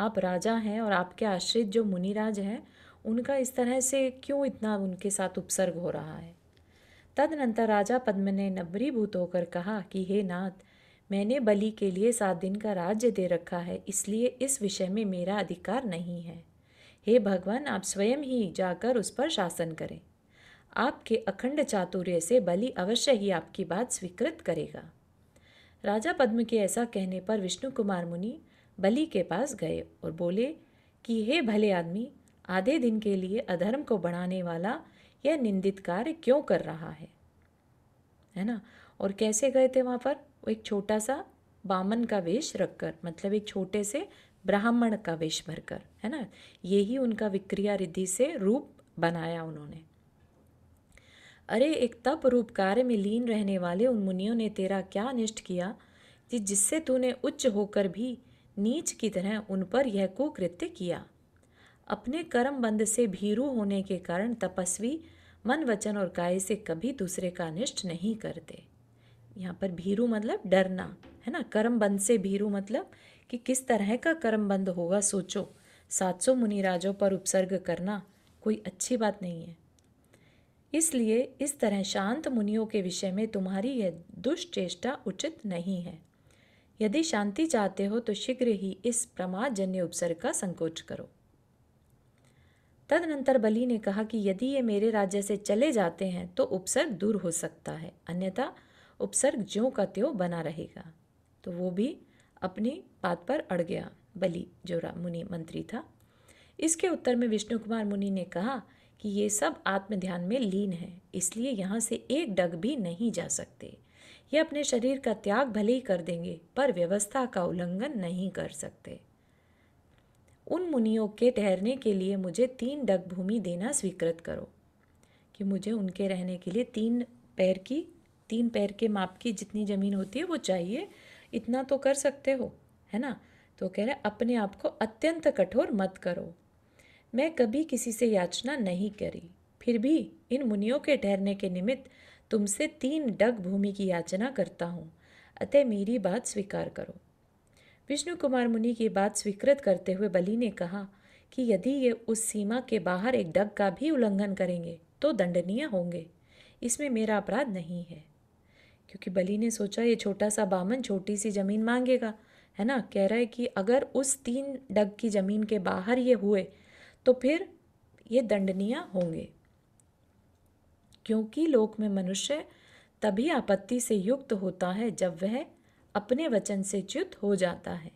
आप राजा हैं और आपके आश्रित जो मुनिराज हैं उनका इस तरह से क्यों इतना उनके साथ उपसर्ग हो रहा है तदनंतर राजा पद्म ने नबरीभूत होकर कहा कि हे नाथ मैंने बलि के लिए सात दिन का राज्य दे रखा है इसलिए इस विषय में मेरा अधिकार नहीं है हे भगवान आप स्वयं ही जाकर उस पर शासन करें आपके अखंड चातुर्य से बलि अवश्य ही आपकी बात स्वीकृत करेगा राजा पद्म के ऐसा कहने पर विष्णु कुमार मुनि बलि के पास गए और बोले कि हे भले आदमी आधे दिन के लिए अधर्म को बढ़ाने वाला यह निंदित कार्य क्यों कर रहा है है ना और कैसे गए थे वहाँ पर वो एक छोटा सा बामन का वेश रखकर मतलब एक छोटे से ब्राह्मण का वेश भरकर है ना यही उनका विक्रिया रिद्धि से रूप बनाया उन्होंने अरे एक तप रूप कार्य में लीन रहने वाले उन मुनियों ने तेरा क्या अनिष्ट किया कि जिससे तूने उच्च होकर भी नीच की तरह उन पर यह कुकृत्य किया अपने कर्म बंद से भीरू होने के कारण तपस्वी मन वचन और काय से कभी दूसरे का अनिष्ट नहीं करते यहाँ पर भीरू मतलब डरना है ना कर्म बंद से भीरू मतलब कि किस तरह का कर्म बंद होगा सोचो सात सौ मुनिराजों पर उपसर्ग करना कोई अच्छी बात नहीं है इसलिए इस तरह शांत मुनियों के विषय में तुम्हारी यह दुष्ट चेष्टा उचित नहीं है यदि शांति चाहते हो तो शीघ्र ही इस प्रमादजन्य उपसर्ग का संकोच करो तदनंतर बलि ने कहा कि यदि ये मेरे राज्य से चले जाते हैं तो उपसर्ग दूर हो सकता है अन्यथा उपसर्ग ज्यों का त्यों बना रहेगा तो वो भी अपनी बात पर अड़ गया बलि जो मुनि मंत्री था इसके उत्तर में विष्णु कुमार मुनि ने कहा कि ये सब आत्म ध्यान में लीन है इसलिए यहाँ से एक डग भी नहीं जा सकते ये अपने शरीर का त्याग भले ही कर देंगे पर व्यवस्था का उल्लंघन नहीं कर सकते उन मुनियों के ठहरने के लिए मुझे तीन डग भूमि देना स्वीकृत करो कि मुझे उनके रहने के लिए तीन पैर की तीन पैर के माप की जितनी ज़मीन होती है वो चाहिए इतना तो कर सकते हो है ना तो कह रहे अपने आप को अत्यंत कठोर मत करो मैं कभी किसी से याचना नहीं करी फिर भी इन मुनियों के ठहरने के निमित्त तुमसे तीन डग भूमि की याचना करता हूँ अतः मेरी बात स्वीकार करो विष्णु कुमार मुनि की बात स्वीकृत करते हुए बलि ने कहा कि यदि ये उस सीमा के बाहर एक डग का भी उल्लंघन करेंगे तो दंडनीय होंगे इसमें मेरा अपराध नहीं है क्योंकि बलि ने सोचा ये छोटा सा बामन छोटी सी ज़मीन मांगेगा है ना कह रहा है कि अगर उस तीन डग की ज़मीन के बाहर ये हुए तो फिर ये दंडनीय होंगे क्योंकि लोक में मनुष्य तभी आपत्ति से युक्त होता है जब वह अपने वचन से च्युत हो जाता है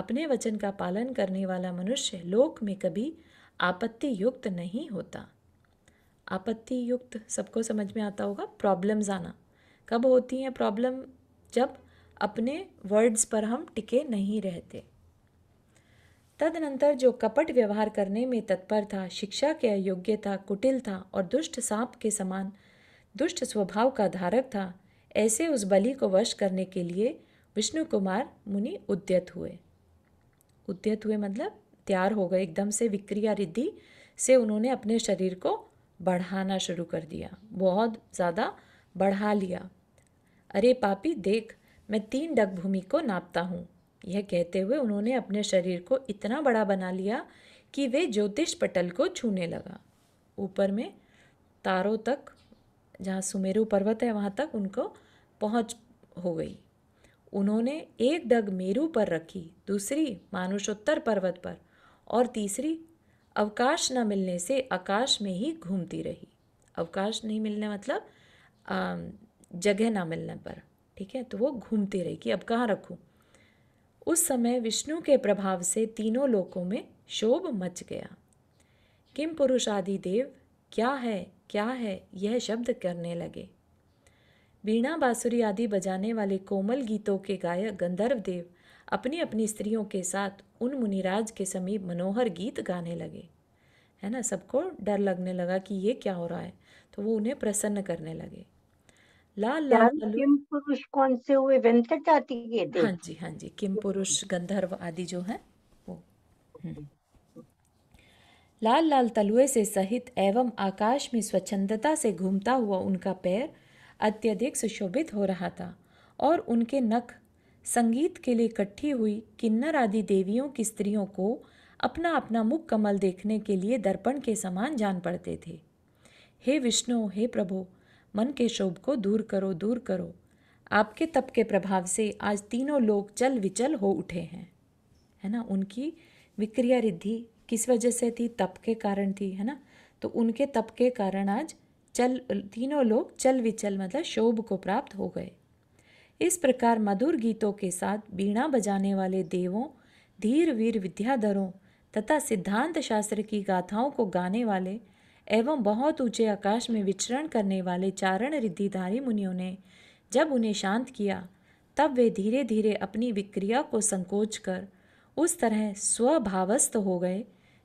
अपने वचन का पालन करने वाला मनुष्य लोक में कभी आपत्ति युक्त नहीं होता आपत्ति युक्त सबको समझ में आता होगा प्रॉब्लम्स आना कब होती हैं प्रॉब्लम जब अपने वर्ड्स पर हम टिके नहीं रहते तदनंतर जो कपट व्यवहार करने में तत्पर था शिक्षा के अयोग्य था कुटिल था और दुष्ट सांप के समान दुष्ट स्वभाव का धारक था ऐसे उस बलि को वश करने के लिए विष्णु कुमार मुनि उद्यत हुए उद्यत हुए मतलब तैयार हो गए एकदम से विक्रिया रिद्धि से उन्होंने अपने शरीर को बढ़ाना शुरू कर दिया बहुत ज़्यादा बढ़ा लिया अरे पापी देख मैं तीन डग भूमि को नापता हूँ यह कहते हुए उन्होंने अपने शरीर को इतना बड़ा बना लिया कि वे ज्योतिष पटल को छूने लगा ऊपर में तारों तक जहाँ सुमेरु पर्वत है वहाँ तक उनको पहुँच हो गई उन्होंने एक डग मेरू पर रखी दूसरी मानुषोत्तर पर्वत पर और तीसरी अवकाश न मिलने से आकाश में ही घूमती रही अवकाश नहीं मिलने मतलब जगह ना मिलने पर ठीक है तो वो घूमती रही कि अब कहाँ रखूँ उस समय विष्णु के प्रभाव से तीनों लोकों में शोभ मच गया किम पुरुष आदि देव क्या है क्या है यह शब्द करने लगे वीणा बांसुरी आदि बजाने वाले कोमल गीतों के गायक गंधर्व देव अपनी अपनी स्त्रियों के साथ उन मुनिराज के समीप मनोहर गीत गाने लगे है ना सबको डर लगने लगा कि ये क्या हो रहा है तो वो उन्हें प्रसन्न करने लगे लाल लाल पुरुष कौन से हुए वेंकट आदि के हाँ जी हाँ जी किम पुरुष गंधर्व आदि जो है वो हम्म। लाल लाल तलुए से सहित एवं आकाश में स्वच्छंदता से घूमता हुआ उनका पैर अत्यधिक सुशोभित हो रहा था और उनके नख संगीत के लिए इकट्ठी हुई किन्नर आदि देवियों की स्त्रियों को अपना अपना मुख कमल देखने के लिए दर्पण के समान जान पड़ते थे हे विष्णु हे प्रभु मन के शोभ को दूर करो दूर करो आपके तप के प्रभाव से आज तीनों लोग चल विचल हो उठे हैं है ना उनकी विक्रिया रिद्धि किस वजह से थी तप के कारण थी है ना तो उनके तप के कारण आज चल तीनों लोग चल विचल मतलब शोभ को प्राप्त हो गए इस प्रकार मधुर गीतों के साथ बीणा बजाने वाले देवों धीर वीर विद्याधरों तथा सिद्धांत शास्त्र की गाथाओं को गाने वाले एवं बहुत ऊंचे आकाश में विचरण करने वाले चारण रिद्धिधारी मुनियों ने जब उन्हें शांत किया तब वे धीरे धीरे अपनी विक्रिया को संकोच कर उस तरह स्वभावस्थ हो गए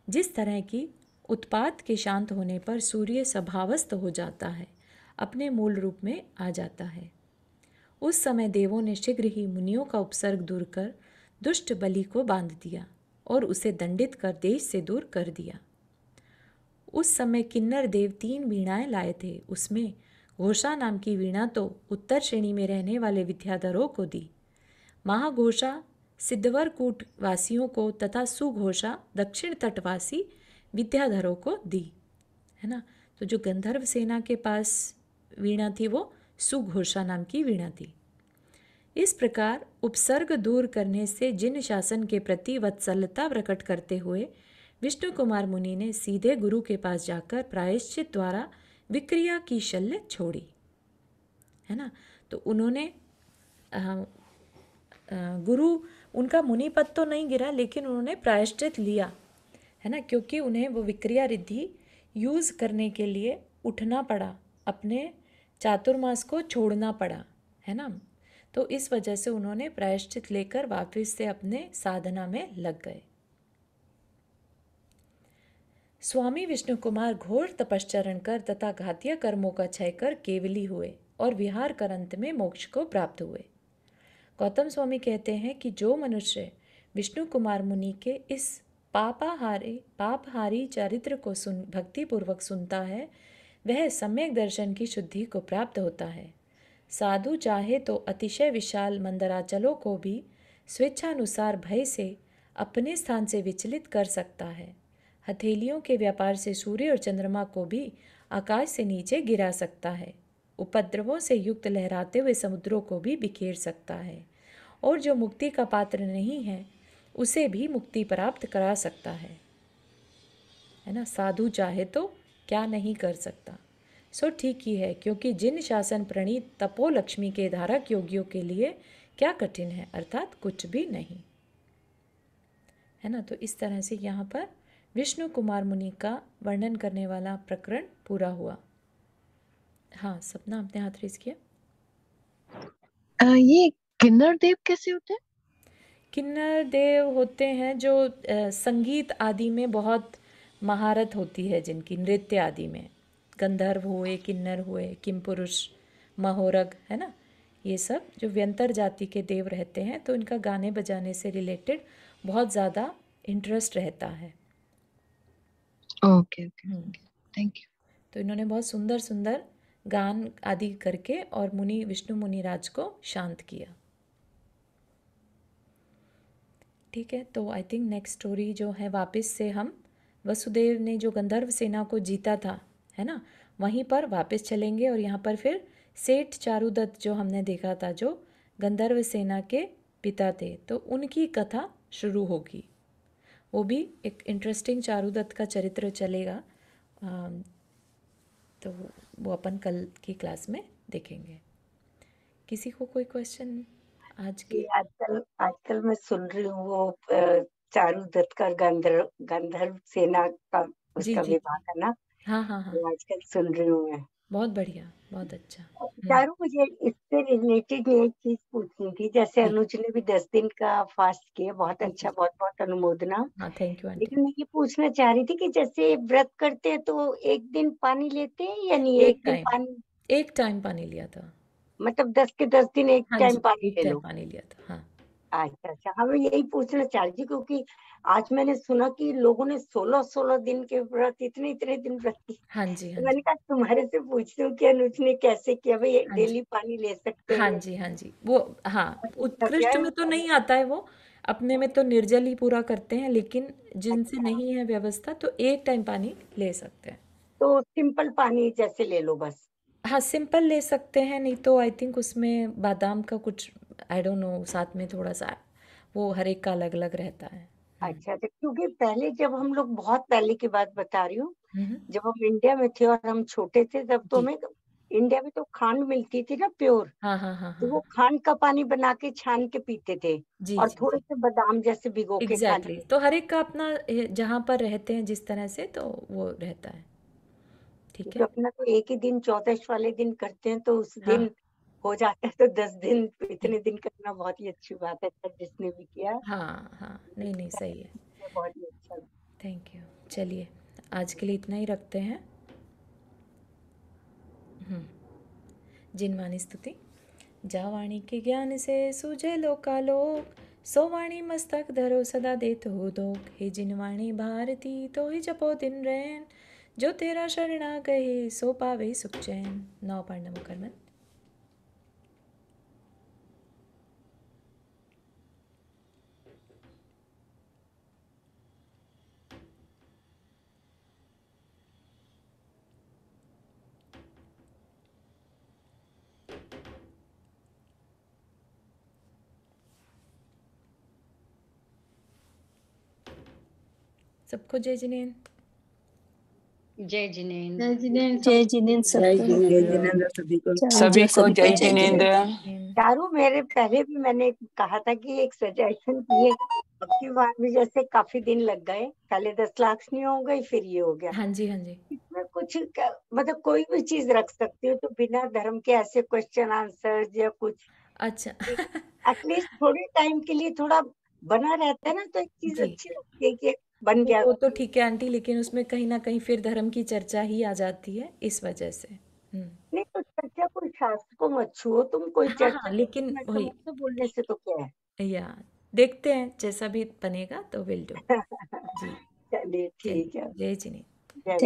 जिस तरह की उत्पात के शांत होने पर सूर्य स्वभावस्थ हो जाता है अपने मूल रूप में आ जाता है उस समय देवों ने शीघ्र ही मुनियों का उपसर्ग दूर कर दुष्ट बलि को बांध दिया और उसे दंडित कर देश से दूर कर दिया उस समय किन्नर देव तीन वीणाएं लाए थे उसमें घोषा नाम की वीणा तो उत्तर श्रेणी में रहने वाले विद्याधरों को दी महाघोषा सिद्धवरकूट वासियों को तथा सुघोषा दक्षिण तटवासी विद्याधरों को दी है ना तो जो गंधर्व सेना के पास वीणा थी वो सुघोषा नाम की वीणा थी इस प्रकार उपसर्ग दूर करने से जिन शासन के प्रति वत्सलता प्रकट करते हुए विष्णु कुमार मुनि ने सीधे गुरु के पास जाकर प्रायश्चित द्वारा विक्रिया की शल्य छोड़ी है ना तो उन्होंने आ, आ, गुरु उनका मुनि पद तो नहीं गिरा लेकिन उन्होंने प्रायश्चित लिया है ना क्योंकि उन्हें वो विक्रिया रिद्धि यूज़ करने के लिए उठना पड़ा अपने चातुर्मास को छोड़ना पड़ा है ना तो इस वजह से उन्होंने प्रायश्चित लेकर वापस से अपने साधना में लग गए स्वामी विष्णु कुमार घोर तपश्चरण कर तथा घातीय कर्मों का क्षय कर केवली हुए और विहार कर अंत में मोक्ष को प्राप्त हुए गौतम स्वामी कहते हैं कि जो मनुष्य विष्णु कुमार मुनि के इस पापाहारे पापहारी चरित्र को सुन भक्तिपूर्वक सुनता है वह सम्यक दर्शन की शुद्धि को प्राप्त होता है साधु चाहे तो अतिशय विशाल मंदराचलों को भी स्वेच्छानुसार भय से अपने स्थान से विचलित कर सकता है हथेलियों के व्यापार से सूर्य और चंद्रमा को भी आकाश से नीचे गिरा सकता है उपद्रवों से युक्त लहराते हुए समुद्रों को भी बिखेर सकता है और जो मुक्ति का पात्र नहीं है उसे भी मुक्ति प्राप्त करा सकता है है ना साधु चाहे तो क्या नहीं कर सकता सो ठीक ही है क्योंकि जिन शासन प्रणीत तपो लक्ष्मी के धारक योगियों के लिए क्या कठिन है अर्थात कुछ भी नहीं है ना तो इस तरह से यहाँ पर विष्णु कुमार मुनि का वर्णन करने वाला प्रकरण पूरा हुआ हाँ सपना आपने हाथ रेस किया आ, ये किन्नर देव कैसे होते हैं किन्नर देव होते हैं जो संगीत आदि में बहुत महारत होती है जिनकी नृत्य आदि में गंधर्व हुए किन्नर हुए किम पुरुष महोरग है ना ये सब जो व्यंतर जाति के देव रहते हैं तो इनका गाने बजाने से रिलेटेड बहुत ज़्यादा इंटरेस्ट रहता है okay okay thank hmm. You तो इन्होंने बहुत सुंदर सुंदर गान आदि करके और मुनि विष्णु मुनिराज को शांत किया ठीक है तो आई थिंक नेक्स्ट स्टोरी जो है वापस से हम वसुदेव ने जो गंधर्व सेना को जीता था है ना वहीं पर वापस चलेंगे और यहाँ पर फिर सेठ चारुदत्त जो हमने देखा था जो गंधर्व सेना के पिता थे तो उनकी कथा शुरू होगी वो भी एक इंटरेस्टिंग चारुदत्त का चरित्र चलेगा तो वो अपन कल की क्लास में देखेंगे किसी को कोई क्वेश्चन आज के आजकल आजकल मैं सुन रही हूँ वो चारू दत्त का गंधर्व गंधर्व सेना का उसका विवाह है ना हाँ हाँ हाँ तो आजकल सुन रही हूँ मैं बहुत बढ़िया बहुत अच्छा हम्म। चारू मुझे इससे रिलेटेड एक चीज पूछनी थी जैसे अनुज ने भी दस दिन का फास्ट किया बहुत अच्छा बहुत बहुत अनुमोदना थैंक हाँ, यू लेकिन मैं ये पूछना चाह रही थी कि जैसे व्रत करते हैं तो एक दिन पानी लेते हैं या नहीं एक, एक दिन पानी एक टाइम पानी लिया था मतलब दस के दस दिन एक टाइम हाँ पानी ले लो पानी लिया था हाँ अच्छा अच्छा हमें हाँ, यही पूछना चाह चाहिए क्योंकि आज मैंने सुना कि लोगों ने सोलह सोलह दिन के व्रत इतने इतने दिन व्रत किए हाँ जी हाँ तो मैंने कहा तुम्हारे से पूछती हूँ कि अनुज ने कैसे किया भाई हाँ डेली पानी ले सकते हाँ हैं हाँ जी हाँ जी वो हाँ अच्छा, उत्कृष्ट में तो नहीं आता है वो अपने में तो निर्जल ही पूरा करते हैं लेकिन जिनसे अच्छा नहीं है व्यवस्था तो एक टाइम पानी ले सकते हैं तो सिंपल पानी जैसे ले लो बस हाँ सिंपल ले सकते हैं नहीं तो आई थिंक उसमें बादाम का कुछ आई डोंट नो साथ में थोड़ा सा वो हर एक का अलग अलग रहता है अच्छा तो क्योंकि पहले जब हम लोग बहुत पहले की बात बता रही हूँ हम्म, हम्म। जब हम इंडिया में थे और हम छोटे थे तब तो हमें इंडिया में तो खांड मिलती थी ना प्योर हाँ हाँ हाँ तो वो हाँ। खांड का पानी बना के छान के पीते थे जी और जी थोड़े से बादाम जैसे भिगो के खाते तो हर एक का अपना जहाँ पर रहते हैं जिस तरह से तो वो रहता है ठीक है अपना तो एक ही दिन चौदह वाले दिन करते हैं तो उस हाँ. दिन हो जाता है तो दस दिन इतने दिन करना बहुत ही अच्छी बात है सर जिसने भी किया हाँ हाँ नहीं नहीं सही है बहुत ही अच्छा थैंक यू चलिए आज के लिए इतना ही रखते हैं हम्म। जिनवानी स्तुति जावाणी के ज्ञान से सूझे लोका लोकालोक सोवाणी मस्तक धरो सदा देत हो दो हे जिनवाणी भारती तो ही जपो दिन रैन जो तेरा शरणा गहे सो पावे सुख चैन नौ पांडव मुकरमन सबको जय जिनेन्द्र जय जिनेन्द्र जय जिनेन्द्र जय जिनेन्द्र सभी को सभी को जय जिनेन्द्र चारू मेरे पहले भी मैंने कहा था कि एक सजेशन किए अब की बार भी जैसे काफी दिन लग गए पहले दस लाख नहीं हो गई फिर ये हो गया हाँ जी हाँ जी इसमें कुछ मतलब कोई भी चीज रख सकती हो तो बिना धर्म के ऐसे क्वेश्चन आंसर या कुछ अच्छा एटलीस्ट थोड़े टाइम के लिए थोड़ा बना रहता है ना तो एक चीज अच्छी लगती है कि बन तो गया वो तो ठीक है आंटी लेकिन उसमें कहीं ना कहीं फिर धर्म की चर्चा ही आ जाती है इस वजह से हम्म। नहीं तो चर्चा कोई शास्त्र को मत छुओ तुम कोई हाँ, चर्चा हाँ, लेकिन वही तो बोलने से तो क्या है या देखते हैं जैसा भी बनेगा तो विल डू *laughs* जी चलिए ठीक है जय जिनी